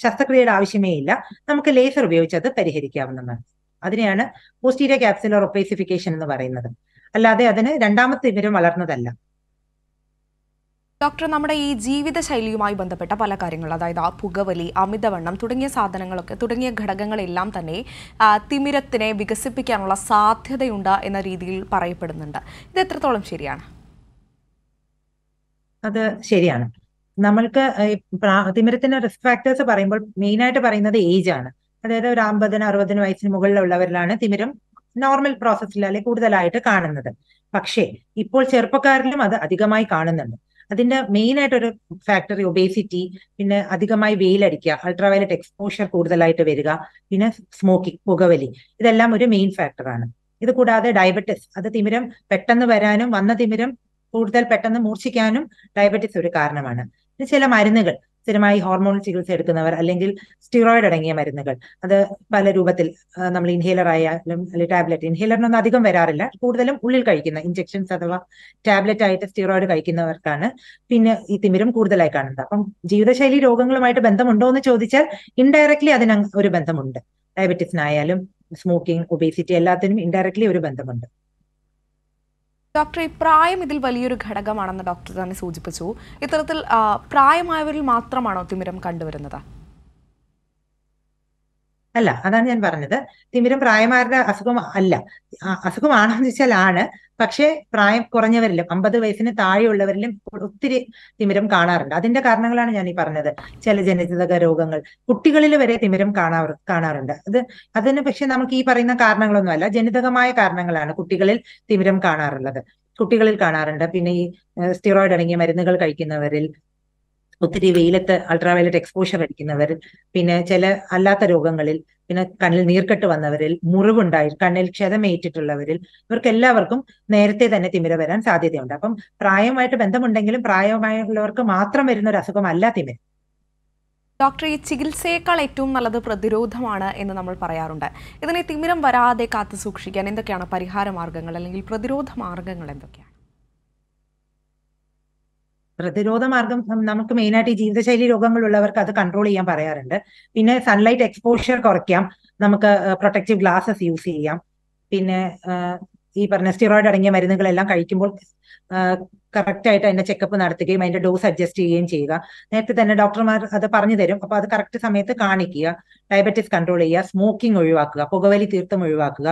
ശസ്ത്രക്രിയയുടെ ആവശ്യമേ ഇല്ല നമുക്ക് ലേസർ ഉപയോഗിച്ച് അത് പരിഹരിക്കാവുന്നതാണ് അതിനെയാണ് പോസ്റ്റീരിയ ക്യാപ്സുലർ ഒപ്പേസിഫിക്കേഷൻ എന്ന് പറയുന്നത് അല്ലാതെ അതിന് രണ്ടാമത്തെ ഇവരും വളർന്നതല്ല ഡോക്ടർ നമ്മുടെ ഈ ജീവിതശൈലിയുമായി ബന്ധപ്പെട്ട പല കാര്യങ്ങൾ അതായത് ആ പുകവലി അമിതവണ്ണം തുടങ്ങിയ സാധനങ്ങളൊക്കെ തുടങ്ങിയ ഘടകങ്ങളെല്ലാം തന്നെ തിമിരത്തിനെ വികസിപ്പിക്കാനുള്ള സാധ്യതയുണ്ട് എന്ന രീതിയിൽ പറയപ്പെടുന്നുണ്ട് ഇത് എത്രത്തോളം ശരിയാണ് അത് ശരിയാണ് നമ്മൾക്ക് തിമിരത്തിന്റെ റിസ്ക് ഫാക്ടേഴ്സ് പറയുമ്പോൾ മെയിനായിട്ട് പറയുന്നത് ഏജ് ആണ് അതായത് ഒരു അമ്പതിന് അറുപതിന് വയസ്സിന് മുകളിലുള്ളവരിലാണ് തിമിരം നോർമൽ പ്രോസസ്സിൽ അല്ലെങ്കിൽ കൂടുതലായിട്ട് കാണുന്നത് പക്ഷേ ഇപ്പോൾ ചെറുപ്പക്കാരിലും അത് അധികമായി കാണുന്നുണ്ട് അതിന്റെ മെയിൻ ആയിട്ടൊരു ഫാക്ടറി ഒബേസിറ്റി പിന്നെ അധികമായി വെയിലടിക്കുക അൾട്രാവയലറ്റ് എക്സ്പോഷർ കൂടുതലായിട്ട് വരിക പിന്നെ സ്മോക്കിംഗ് പുകവലി ഇതെല്ലാം ഒരു മെയിൻ ഫാക്ടറാണ് ഇത് കൂടാതെ ഡയബറ്റിസ് അത് തിമിരം പെട്ടെന്ന് വരാനും വന്ന തിമിരം കൂടുതൽ പെട്ടെന്ന് മൂർച്ഛിക്കാനും ഡയബറ്റിസ് ഒരു കാരണമാണ് ചില മരുന്നുകൾ സ്ഥിരമായി ഹോർമോൺ ചികിത്സ എടുക്കുന്നവർ അല്ലെങ്കിൽ സ്റ്റിറോയിഡ് അടങ്ങിയ മരുന്നുകൾ അത് പല രൂപത്തിൽ നമ്മൾ ഇൻഹേലർ ആയാലും അല്ലെങ്കിൽ ടാബ്ലറ്റ് ഇൻഹേലറിനൊന്നും അധികം വരാറില്ല കൂടുതലും ഉള്ളിൽ കഴിക്കുന്ന ഇഞ്ചെക്ഷൻസ് അഥവാ ടാബ്ലറ്റ് ആയിട്ട് സ്റ്റിറോയിഡ് കഴിക്കുന്നവർക്കാണ് പിന്നെ ഈ തിമിരം കൂടുതലായി കാണുന്നത് അപ്പം ജീവിതശൈലി രോഗങ്ങളുമായിട്ട് ബന്ധമുണ്ടോ എന്ന് ചോദിച്ചാൽ ഇൻഡയറക്ട്ലി അതിന് ഒരു ബന്ധമുണ്ട് ഡയബറ്റീസിനായാലും സ്മോക്കിംഗ് ഒബേസിറ്റി എല്ലാത്തിനും ഇൻഡയറക്ട്ലി ഒരു ബന്ധമുണ്ട് ഡോക്ടർ ഈ പ്രായം ഇതിൽ വലിയൊരു ഘടകമാണെന്ന് ഡോക്ടർ തന്നെ സൂചിപ്പിച്ചു ഇത്തരത്തിൽ പ്രായമായവരിൽ മാത്രമാണോ തിമിരം കണ്ടുവരുന്നത് അല്ല അതാണ് ഞാൻ പറഞ്ഞത് തിമിരം പ്രായമാരുടെ അസുഖം അല്ല അസുഖമാണോ എന്ന് വെച്ചാൽ ആണ് പക്ഷേ പ്രായം കുറഞ്ഞവരിലും അമ്പത് വയസ്സിന് താഴെയുള്ളവരിലും ഒത്തിരി തിമിരം കാണാറുണ്ട് അതിന്റെ കാരണങ്ങളാണ് ഞാൻ ഈ പറഞ്ഞത് ചില ജനിതക രോഗങ്ങൾ കുട്ടികളിൽ വരെ തിമിരം കാണാ കാണാറുണ്ട് അത് അതിന് പക്ഷെ നമുക്ക് ഈ പറയുന്ന കാരണങ്ങളൊന്നും അല്ല ജനിതകമായ കാരണങ്ങളാണ് കുട്ടികളിൽ തിമിരം കാണാറുള്ളത് കുട്ടികളിൽ കാണാറുണ്ട് പിന്നെ ഈ സ്റ്റിറോയിഡ് അടങ്ങിയ മരുന്നുകൾ കഴിക്കുന്നവരിൽ ഒത്തിരി വെയിലത്ത് അൾട്രാവയലറ്റ് എക്സ്പോഷർ അടിക്കുന്നവർ പിന്നെ ചില അല്ലാത്ത രോഗങ്ങളിൽ പിന്നെ കണ്ണിൽ നീർക്കെട്ട് വന്നവരിൽ മുറിവുണ്ടായി കണ്ണിൽ ക്ഷതമേറ്റിട്ടുള്ളവരിൽ ഇവർക്ക് എല്ലാവർക്കും നേരത്തെ തന്നെ തിമിര വരാൻ സാധ്യതയുണ്ട് അപ്പം പ്രായമായിട്ട് ബന്ധമുണ്ടെങ്കിലും പ്രായമായുള്ളവർക്ക് മാത്രം വരുന്ന ഒരു അസുഖമല്ല തിമിര ഡോക്ടർ ഈ ചികിത്സയേക്കാൾ ഏറ്റവും നല്ലത് പ്രതിരോധമാണ് എന്ന് നമ്മൾ പറയാറുണ്ട് ഇതിനെ തിമിരം വരാതെ കാത്തു സൂക്ഷിക്കാൻ എന്തൊക്കെയാണ് പരിഹാര മാർഗങ്ങൾ അല്ലെങ്കിൽ പ്രതിരോധ മാർഗങ്ങൾ എന്തൊക്കെയാണ് പ്രതിരോധ മാർഗം നമുക്ക് മെയിനായിട്ട് ഈ ജീവിതശൈലി രോഗങ്ങളുള്ളവർക്ക് അത് കൺട്രോൾ ചെയ്യാൻ പറയാറുണ്ട് പിന്നെ സൺലൈറ്റ് എക്സ്പോഷ്യർ കുറയ്ക്കാം നമുക്ക് പ്രൊട്ടക്റ്റീവ് ഗ്ലാസസ് യൂസ് ചെയ്യാം പിന്നെ ഈ പറഞ്ഞ സ്റ്റിറോയിഡ് അടങ്ങിയ മരുന്നുകളെല്ലാം കഴിക്കുമ്പോൾ കറക്റ്റ് ആയിട്ട് അതിന്റെ ചെക്കപ്പ് നടത്തുകയും അതിന്റെ ഡോസ് അഡ്ജസ്റ്റ് ചെയ്യുകയും ചെയ്യുക നേരത്തെ തന്നെ ഡോക്ടർമാർ അത് പറഞ്ഞു തരും അപ്പൊ അത് കറക്റ്റ് സമയത്ത് കാണിക്കുക ഡയബറ്റിസ് കൺട്രോൾ ചെയ്യുക സ്മോക്കിംഗ് ഒഴിവാക്കുക പുകവലി തീർത്ഥം ഒഴിവാക്കുക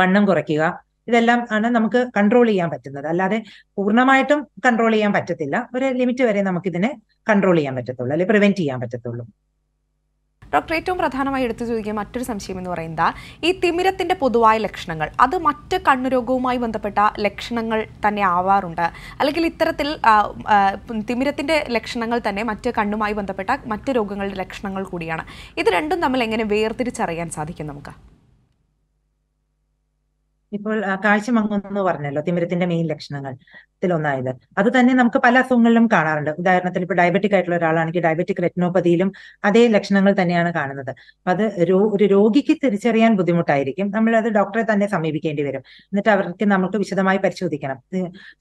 വണ്ണം കുറയ്ക്കുക ഇതെല്ലാം ആണ് നമുക്ക് കൺട്രോൾ ചെയ്യാൻ പറ്റുന്നത് അല്ലാതെ പൂർണ്ണമായിട്ടും കൺട്രോൾ ചെയ്യാൻ പറ്റത്തില്ല ഒരു ലിമിറ്റ് വരെ നമുക്ക് ഇതിനെ കൺട്രോൾ ചെയ്യാൻ പറ്റത്തുള്ളൂ അല്ലെങ്കിൽ പ്രിവെന്റ് ചെയ്യാൻ പറ്റത്തുള്ളൂ ഡോക്ടർ ഏറ്റവും പ്രധാനമായി എടുത്തു ചോദിക്കുക മറ്റൊരു സംശയം എന്ന് പറയുന്നത് ഈ തിമിരത്തിന്റെ പൊതുവായ ലക്ഷണങ്ങൾ അത് മറ്റ് കണ്ണുരോഗവുമായി ബന്ധപ്പെട്ട ലക്ഷണങ്ങൾ തന്നെ ആവാറുണ്ട് അല്ലെങ്കിൽ ഇത്തരത്തിൽ തിമിരത്തിന്റെ ലക്ഷണങ്ങൾ തന്നെ മറ്റ് കണ്ണുമായി ബന്ധപ്പെട്ട മറ്റ് രോഗങ്ങളുടെ ലക്ഷണങ്ങൾ കൂടിയാണ് ഇത് രണ്ടും തമ്മിൽ എങ്ങനെ വേർതിരിച്ചറിയാൻ സാധിക്കും നമുക്ക് ഇപ്പോൾ കാഴ്ച പറഞ്ഞല്ലോ തിമിരത്തിന്റെ മെയിൻ ലക്ഷണങ്ങൾ ഇതിലൊന്നായത് അത് തന്നെ നമുക്ക് പല അസുഖങ്ങളിലും കാണാറുണ്ട് ഉദാഹരണത്തിന് ഇപ്പൊ ഡയബറ്റിക് ആയിട്ടുള്ള ഒരാളാണെങ്കിൽ ഡയബറ്റിക് റെറ്റിനോപ്പതിയിലും അതേ ലക്ഷണങ്ങൾ തന്നെയാണ് കാണുന്നത് അപ്പൊ അത് ഒരു രോഗിക്ക് തിരിച്ചറിയാൻ ബുദ്ധിമുട്ടായിരിക്കും നമ്മൾ അത് ഡോക്ടറെ തന്നെ സമീപിക്കേണ്ടി വരും എന്നിട്ട് അവർക്ക് നമുക്ക് വിശദമായി പരിശോധിക്കണം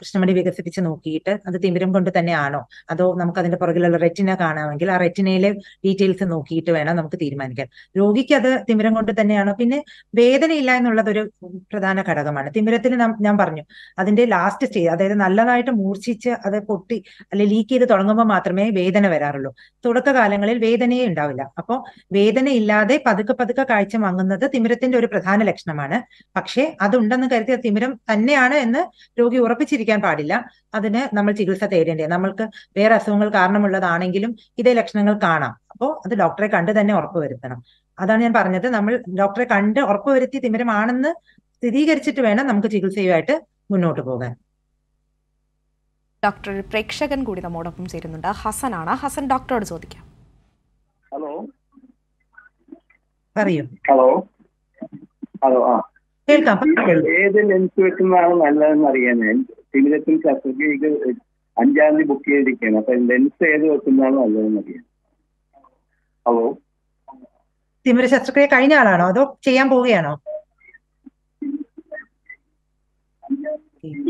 കൃഷ്ണമണി വികസിപ്പിച്ച് നോക്കിയിട്ട് അത് തിമിരം കൊണ്ട് ആണോ അതോ നമുക്ക് അതിന്റെ പുറകിലുള്ള റെറ്റിന കാണാമെങ്കിൽ ആ റെറ്റിനയിലെ ഡീറ്റെയിൽസ് നോക്കിയിട്ട് വേണം നമുക്ക് തീരുമാനിക്കാൻ രോഗിക്ക് അത് തിമിരം കൊണ്ട് തന്നെയാണോ പിന്നെ വേദനയില്ല എന്നുള്ളത് ഒരു പ്രധാന പ്രധാന ഘടകമാണ് തിമിരത്തിന് ഞാൻ പറഞ്ഞു അതിന്റെ ലാസ്റ്റ് സ്റ്റേജ് അതായത് നല്ലതായിട്ട് മൂർച്ഛിച്ച് അത് പൊട്ടി അല്ലെ ലീക്ക് ചെയ്ത് തുടങ്ങുമ്പോൾ മാത്രമേ വേദന വരാറുള്ളൂ തുടക്കകാലങ്ങളിൽ വേദനയേ ഉണ്ടാവില്ല അപ്പോൾ വേദന ഇല്ലാതെ പതുക്കെ പതുക്കെ കാഴ്ച വാങ്ങുന്നത് തിമിരത്തിന്റെ ഒരു പ്രധാന ലക്ഷണമാണ് പക്ഷേ അതുണ്ടെന്ന് കരുതി തിമിരം തന്നെയാണ് എന്ന് രോഗി ഉറപ്പിച്ചിരിക്കാൻ പാടില്ല അതിന് നമ്മൾ ചികിത്സ തേടേണ്ടേ നമ്മൾക്ക് വേറെ അസുഖങ്ങൾ കാരണമുള്ളതാണെങ്കിലും ഇതേ ലക്ഷണങ്ങൾ കാണാം അപ്പോൾ അത് ഡോക്ടറെ കണ്ട് തന്നെ ഉറപ്പുവരുത്തണം അതാണ് ഞാൻ പറഞ്ഞത് നമ്മൾ ഡോക്ടറെ കണ്ട് ഉറപ്പുവരുത്തി തിമിരമാണെന്ന് സ്ഥിരീകരിച്ചിട്ട് വേണം നമുക്ക് ചികിത്സയുമായിട്ട് മുന്നോട്ട് പോകാൻ ഡോക്ടർ പ്രേക്ഷകൻ കൂടി നമ്മോടൊപ്പം ചേരുന്നുണ്ട് ഹസൻ ആണ് ഹസൻ ഡോക്ടറോട് ചോദിക്കാം ഹലോ പറയൂ ഹലോ ഹലോ ആ കേൾക്കാം ഏത് ലെൻസ് വെക്കുന്നതാണ് നല്ലതെന്ന് അറിയാൻ തിമിരത്തിൽ ശസ്ത്രക്രിയക്ക് അഞ്ചാം തീയതി ബുക്ക് ചെയ്തിരിക്കുകയാണ് അപ്പൊ ലെൻസ് ഏത് വെക്കുന്നതാണ് നല്ലതെന്ന് അറിയാൻ ഹലോ തിമിര ശസ്ത്രക്രിയ കഴിഞ്ഞ ആളാണോ അതോ ചെയ്യാൻ പോവുകയാണോ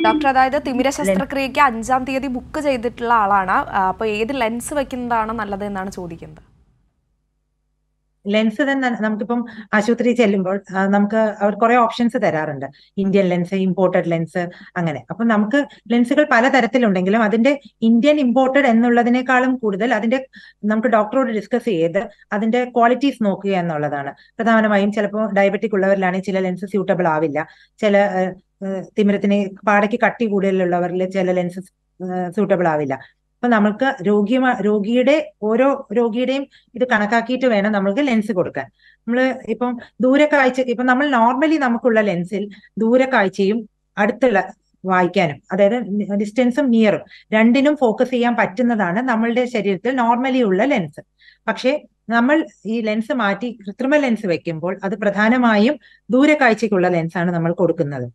ഡോക്ടർ അതായത് തിമിര ശസ്ത്രക്രിയക്ക് അഞ്ചാം തീയതി ബുക്ക് ചെയ്തിട്ടുള്ള ആളാണ് അപ്പൊ ഏത് ലെൻസ് വെക്കുന്നതാണ് നല്ലത് എന്നാണ് ചോദിക്കുന്നത് ലെൻസ് തന്നെ നമുക്കിപ്പം ആശുപത്രി ചെല്ലുമ്പോൾ നമുക്ക് അവർ കുറെ ഓപ്ഷൻസ് തരാറുണ്ട് ഇന്ത്യൻ ലെൻസ് ഇമ്പോർട്ടഡ് ലെൻസ് അങ്ങനെ അപ്പം നമുക്ക് ലെൻസുകൾ പല തരത്തിലുണ്ടെങ്കിലും അതിന്റെ ഇന്ത്യൻ ഇമ്പോർട്ടഡ് എന്നുള്ളതിനേക്കാളും കൂടുതൽ അതിന്റെ നമുക്ക് ഡോക്ടറോട് ഡിസ്കസ് ചെയ്ത് അതിന്റെ ക്വാളിറ്റീസ് നോക്കുക എന്നുള്ളതാണ് പ്രധാനമായും ചിലപ്പോൾ ഡയബറ്റിക് ഉള്ളവരിലാണെങ്കിൽ ചില ലെൻസ് സ്യൂട്ടബിൾ ആവില്ല ചില തിമിരത്തിന് പാടയ്ക്ക് കട്ടി കൂടുതലുള്ളവരിൽ ചില ലെൻസസ് സൂട്ടബിൾ ആവില്ല അപ്പൊ നമ്മൾക്ക് രോഗി രോഗിയുടെ ഓരോ രോഗിയുടെയും ഇത് കണക്കാക്കിയിട്ട് വേണം നമ്മൾക്ക് ലെൻസ് കൊടുക്കാൻ നമ്മൾ ഇപ്പം ദൂരക്കാഴ്ച ഇപ്പം നമ്മൾ നോർമലി നമുക്കുള്ള ലെൻസിൽ ദൂരക്കാഴ്ചയും അടുത്തുള്ള വായിക്കാനും അതായത് ഡിസ്റ്റൻസും നിയറും രണ്ടിനും ഫോക്കസ് ചെയ്യാൻ പറ്റുന്നതാണ് നമ്മളുടെ ശരീരത്തിൽ നോർമലി ഉള്ള ലെൻസ് പക്ഷേ നമ്മൾ ഈ ലെൻസ് മാറ്റി കൃത്രിമ ലെൻസ് വെക്കുമ്പോൾ അത് പ്രധാനമായും ദൂരക്കാഴ്ചയ്ക്കുള്ള ലെൻസാണ് നമ്മൾ കൊടുക്കുന്നത്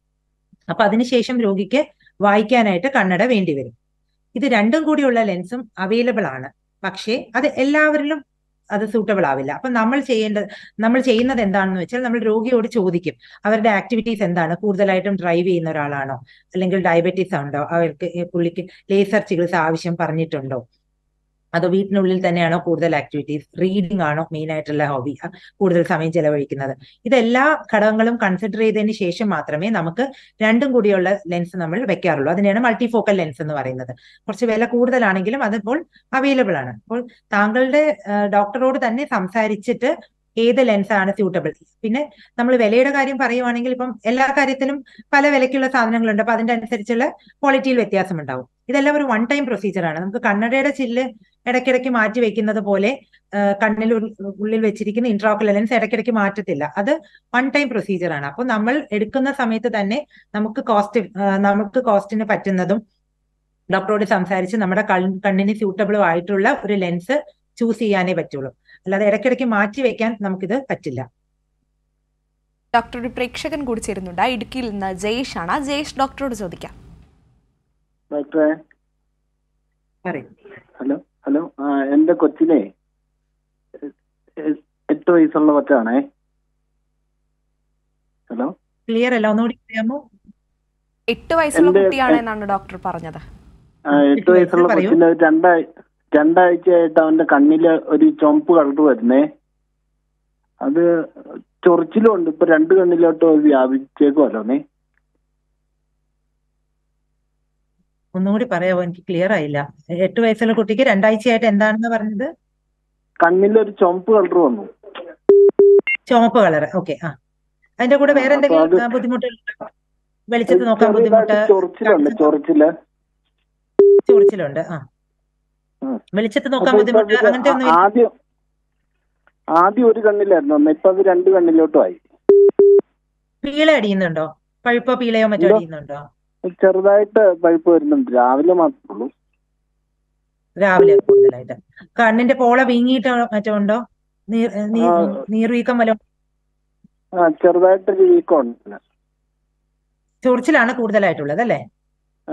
അപ്പൊ അതിനുശേഷം രോഗിക്ക് വായിക്കാനായിട്ട് കണ്ണട വേണ്ടി വരും ഇത് രണ്ടും കൂടിയുള്ള ലെൻസും അവൈലബിൾ ആണ് പക്ഷേ അത് എല്ലാവരിലും അത് സൂട്ടബിൾ ആവില്ല അപ്പൊ നമ്മൾ ചെയ്യേണ്ടത് നമ്മൾ ചെയ്യുന്നത് എന്താണെന്ന് വെച്ചാൽ നമ്മൾ രോഗിയോട് ചോദിക്കും അവരുടെ ആക്ടിവിറ്റീസ് എന്താണ് കൂടുതലായിട്ടും ഡ്രൈവ് ചെയ്യുന്ന ഒരാളാണോ അല്ലെങ്കിൽ ഡയബറ്റീസ് ഉണ്ടോ അവർക്ക് പുള്ളിക്ക് ലേസർ ചികിത്സ ആവശ്യം പറഞ്ഞിട്ടുണ്ടോ അതോ വീട്ടിനുള്ളിൽ തന്നെയാണോ കൂടുതൽ ആക്ടിവിറ്റീസ് റീഡിംഗ് ആണോ മെയിൻ ആയിട്ടുള്ള ഹോബി കൂടുതൽ സമയം ചെലവഴിക്കുന്നത് ഇതെല്ലാ ഘടകങ്ങളും കൺസിഡർ ചെയ്തതിന് ശേഷം മാത്രമേ നമുക്ക് രണ്ടും കൂടിയുള്ള ലെൻസ് നമ്മൾ വെക്കാറുള്ളൂ അതിനെയാണ് മൾട്ടി ഫോക്കൽ ലെൻസ് എന്ന് പറയുന്നത് കുറച്ച് വില കൂടുതലാണെങ്കിലും അതിപ്പോൾ അവൈലബിൾ ആണ് അപ്പോൾ താങ്കളുടെ ഡോക്ടറോട് തന്നെ സംസാരിച്ചിട്ട് ഏത് ലെൻസാണ് സ്യൂട്ടബിൾ പിന്നെ നമ്മൾ വിലയുടെ കാര്യം പറയുവാണെങ്കിൽ ഇപ്പം എല്ലാ കാര്യത്തിനും പല വിലയ്ക്കുള്ള സാധനങ്ങളുണ്ട് അപ്പൊ അതിന്റെ അനുസരിച്ചുള്ള ക്വാളിറ്റിയിൽ വ്യത്യാസം ഉണ്ടാവും ഇതെല്ലാം ഒരു വൺ ടൈം പ്രൊസീജിയറാണ് നമുക്ക് കണ്ണടയുടെ ചില്ല് ഇടയ്ക്കിടയ്ക്ക് മാറ്റി വെക്കുന്നത് പോലെ കണ്ണിൽ ഉള്ളിൽ വെച്ചിരിക്കുന്ന ഇൻട്രോക്കൽ ലെൻസ് ഇടയ്ക്കിടയ്ക്ക് മാറ്റത്തില്ല അത് വൺ ടൈം പ്രൊസീജിയറാണ് അപ്പോൾ നമ്മൾ എടുക്കുന്ന സമയത്ത് തന്നെ നമുക്ക് കോസ്റ്റ് നമുക്ക് കോസ്റ്റിന് പറ്റുന്നതും ഡോക്ടറോട് സംസാരിച്ച് നമ്മുടെ കണ്ണിന് സ്യൂട്ടബിൾ ആയിട്ടുള്ള ഒരു ലെൻസ് ചൂസ് ചെയ്യാനേ പറ്റുള്ളൂ അല്ലാതെ ഇടയ്ക്കിടയ്ക്ക് മാറ്റി വെക്കാൻ നമുക്കിത് പറ്റില്ല ഡോക്ടർ ഒരു പ്രേക്ഷകൻ കൂടി ചേരുന്നുണ്ട് ഇടുക്കിയിൽ നിന്ന് ജയേഷ് ആണ് ജയേഷ് ഡോക്ടറോട് ചോദിക്കാം ഡോക്ടറെ ഹലോ ഹലോ ആ എന്റെ കൊച്ചിനെ എട്ട് വയസ്സുള്ള കൊച്ചാണേ ഹലോ ക്ലിയർ അല്ല ഒന്നുകൂടി എട്ട് വയസ്സുള്ള കുട്ടിയാണെന്നാണ് ഡോക്ടർ പറഞ്ഞത് എട്ട് വയസ്സുള്ള കൊച്ചിന് രണ്ടാഴ്ച രണ്ടാഴ്ചയായിട്ട് അവന്റെ കണ്ണില് ഒരു ചുമപ്പ് കളർ വരുന്നേ അത് ചൊറിച്ചിലും ഉണ്ട് ഇപ്പൊ രണ്ട് കണ്ണിലോട്ട് വ്യാപിച്ചേക്കുമല്ലോ ഒന്നുകൂടി പറയാമോ എനിക്ക് ക്ലിയർ ആയില്ല എട്ട് വയസ്സുള്ള കുട്ടിക്ക് രണ്ടാഴ്ചയായിട്ട് എന്താണെന്ന് പറഞ്ഞത് കണ്ണിലൊരു ചുമപ്പ് കളർ വന്നു ചുമപ്പ് കളർ ഓക്കെ ആ അതിന്റെ കൂടെ വേറെ എന്തെങ്കിലും ബുദ്ധിമുട്ടുകൾ വെളിച്ചത്ത് നോക്കാൻ ബുദ്ധിമുട്ട് ചൊറിച്ചിലുണ്ട് ആ വെളിച്ചത്ത് നോക്കാൻ ബുദ്ധിമുട്ട് അങ്ങനത്തെ ഒന്നും ആദ്യം ആദ്യം ഒരു കണ്ണിലായിരുന്നു ഇപ്പൊ അത് രണ്ട് കണ്ണിലോട്ടും ആയി പീള അടിയുന്നുണ്ടോ പഴുപ്പോ പീളയോ മറ്റോ അടിയുന്നുണ്ടോ ചെറുതായിട്ട് പഴുപ്പ് വരുന്നുണ്ട് രാവിലെ മാത്രമേ ഉള്ളൂ രാവിലെ കൂടുതലായിട്ട് കണ്ണിന്റെ പോള വീങ്ങിയിട്ട് മറ്റോ ഉണ്ടോ നീർവീക്കം വല്ല ചെറുതായിട്ടൊരു വീക്കമുണ്ട് ചൊറിച്ചിലാണ് കൂടുതലായിട്ടുള്ളത് അല്ലേ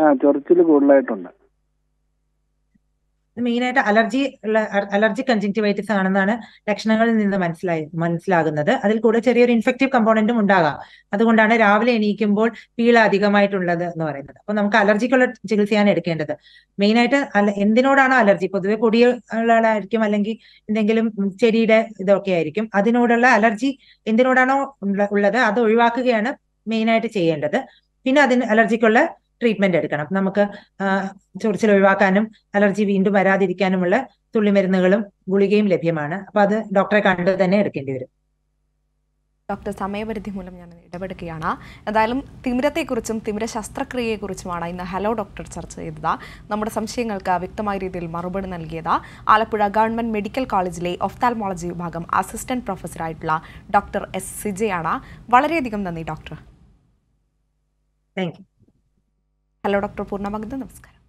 ആ ചൊറിച്ചിൽ കൂടുതലായിട്ടുണ്ട് മെയിനായിട്ട് അലർജി ഉള്ള അലർജി കൺജങ്റ്റിവൈറ്റിസ് ആണെന്നാണ് ലക്ഷണങ്ങളിൽ നിന്ന് മനസ്സിലായി മനസ്സിലാകുന്നത് അതിൽ കൂടെ ചെറിയൊരു ഇൻഫെക്റ്റീവ് കമ്പോണന്റും ഉണ്ടാകാം അതുകൊണ്ടാണ് രാവിലെ എണീക്കുമ്പോൾ പീള അധികമായിട്ടുള്ളത് എന്ന് പറയുന്നത് അപ്പൊ നമുക്ക് അലർജിക്കുള്ള ചികിത്സയാണ് എടുക്കേണ്ടത് മെയിനായിട്ട് എന്തിനോടാണോ അലർജി പൊതുവെ പൊടികളായിരിക്കും അല്ലെങ്കിൽ എന്തെങ്കിലും ചെടിയുടെ ഇതൊക്കെ ആയിരിക്കും അതിനോടുള്ള അലർജി എന്തിനോടാണോ ഉള്ളത് അത് ഒഴിവാക്കുകയാണ് മെയിനായിട്ട് ചെയ്യേണ്ടത് പിന്നെ അതിന് അലർജിക്കുള്ള ട്രീറ്റ്മെന്റ് എടുക്കണം നമുക്ക് ചൊറിച്ചിൽ ഒഴിവാക്കാനും അലർജി വീണ്ടും വരാതിരിക്കാനുമുള്ള തുള്ളിമരുന്നുകളും ഗുളികയും ലഭ്യമാണ് അപ്പൊ അത് ഡോക്ടറെ കണ്ട് തന്നെ എടുക്കേണ്ടി വരും ഡോക്ടർ സമയപരിധി മൂലം ഞാൻ ഇടപെടുകയാണ് എന്തായാലും തിമിരത്തെക്കുറിച്ചും തിമിര ശസ്ത്രക്രിയയെക്കുറിച്ചുമാണ് ഇന്ന് ഹലോ ഡോക്ടർ ചർച്ച ചെയ്തത് നമ്മുടെ സംശയങ്ങൾക്ക് വ്യക്തമായ രീതിയിൽ മറുപടി നൽകിയത് ആലപ്പുഴ ഗവൺമെന്റ് മെഡിക്കൽ കോളേജിലെ ഒഫ്താൽമോളജി വിഭാഗം അസിസ്റ്റന്റ് പ്രൊഫസറായിട്ടുള്ള ഡോക്ടർ എസ് സിജയാണ് വളരെയധികം നന്ദി doctor thank you hello doctor പൂർണ്ണ നമസ്കാരം